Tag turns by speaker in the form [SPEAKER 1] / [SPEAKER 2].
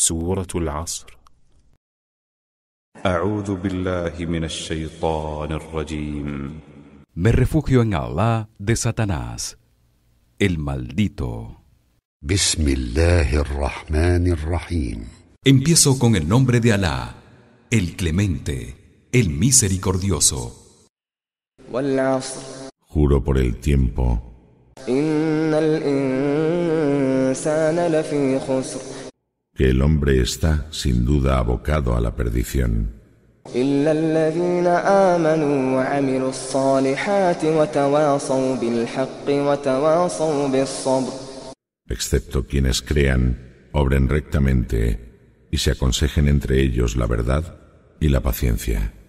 [SPEAKER 1] سورة العصر أعوذ بالله من الشيطان الرجيم
[SPEAKER 2] Me refugio en Allah de Satanás,
[SPEAKER 1] el maldito. بسم الله الرحمن الرحيم Empiezo con el nombre de Allah, el clemente, el misericordioso. Juro por el
[SPEAKER 3] tiempo que el hombre está sin duda abocado a la perdición. Excepto quienes crean, obren rectamente y se aconsejen entre ellos la verdad y la
[SPEAKER 4] paciencia.